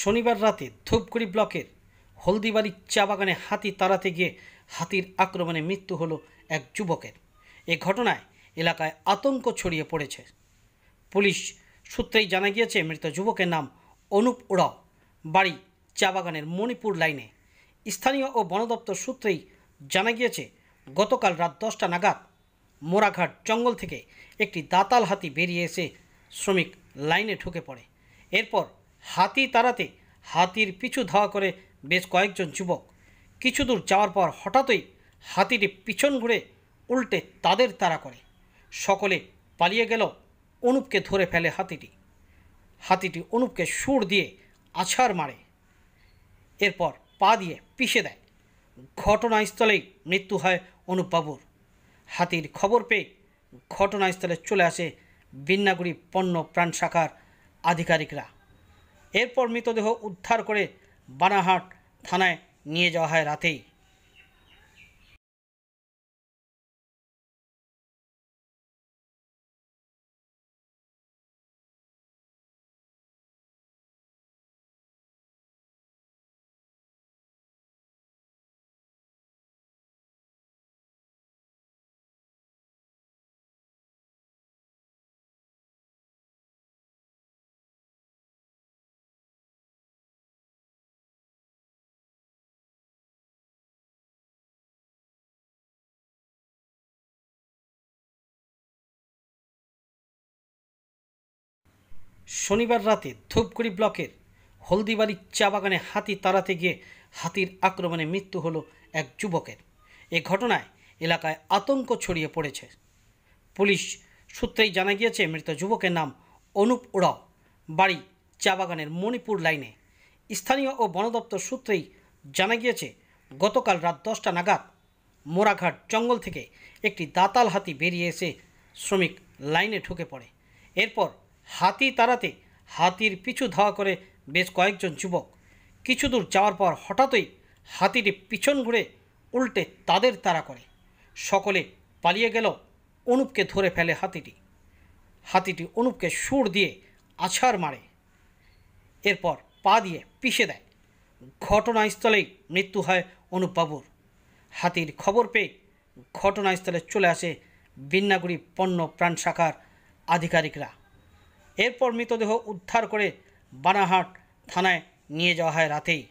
শনিবার রাতে ধূপগুড়ি ব্লকের হলদিবাড়ি চা বাগানে হাতি তাড়াতে গিয়ে হাতির আক্রমণে মৃত্যু হলো এক যুবকের এ ঘটনায় এলাকায় আতঙ্ক ছড়িয়ে পড়েছে পুলিশ সূত্রেই জানা গিয়েছে মৃত যুবকের নাম অনুপ ওরাও বাড়ি চা বাগানের মণিপুর লাইনে স্থানীয় ও বনদপ্তর সূত্রেই জানা গিয়েছে গতকাল রাত দশটা নাগাদ মোরাঘাট জঙ্গল থেকে একটি দাতাল হাতি বেরিয়ে এসে শ্রমিক লাইনে ঢুকে পড়ে এরপর হাতি তাড়াতে হাতির পিছু ধাওয়া করে বেশ কয়েকজন যুবক কিছু দূর যাওয়ার পর হঠাৎই হাতিটি পিছন ঘুরে উল্টে তাদের তাড়া করে সকলে পালিয়ে গেল অনুপকে ধরে ফেলে হাতিটি হাতিটি অনুপকে সুর দিয়ে আছাড় মারে এরপর পা দিয়ে পিষে দেয় ঘটনাস্থলেই মৃত্যু হয় অনুপবাবুর হাতির খবর পেয়ে ঘটনাস্থলে চলে আসে বিন্নাগুড়ি পণ্য প্রাণ শাখার আধিকারিকরা এরপর মৃতদেহ উদ্ধার করে বানাহাট থানায় নিয়ে যাওয়া হয় রাতেই শনিবার রাতে ধূপগুড়ি ব্লকের হলদিবাড়ির চা বাগানে হাতি তাড়াতে গিয়ে হাতির আক্রমণে মৃত্যু হলো এক যুবকের এ ঘটনায় এলাকায় আতঙ্ক ছড়িয়ে পড়েছে পুলিশ সূত্রেই জানা গিয়েছে মৃত যুবকের নাম অনুপ ওরাও বাড়ি চা বাগানের মণিপুর লাইনে স্থানীয় ও বনদপ্তর সূত্রেই জানা গিয়েছে গতকাল রাত দশটা নাগাদ মোরাঘাট জঙ্গল থেকে একটি দাতাল হাতি বেরিয়ে এসে শ্রমিক লাইনে ঢুকে পড়ে এরপর হাতি তাড়াতে হাতির পিছু ধাওয়া করে বেশ কয়েকজন যুবক কিছু দূর যাওয়ার পর হঠাৎই হাতিটি পিছন ঘুরে উল্টে তাদের তাড়া করে সকলে পালিয়ে গেল অনুপকে ধরে ফেলে হাতিটি হাতিটি অনুপকে সুর দিয়ে আছাড় মারে এরপর পা দিয়ে পিষে দেয় ঘটনাস্থলেই মৃত্যু হয় অনুপবাবুর হাতির খবর পেয়ে ঘটনাস্থলে চলে আসে বিন্নাগুড়ি পণ্য প্রাণ শাখার আধিকারিকরা এরপর মৃতদেহ উদ্ধার করে বানাহাট থানায় নিয়ে যাওয়া হয় রাতেই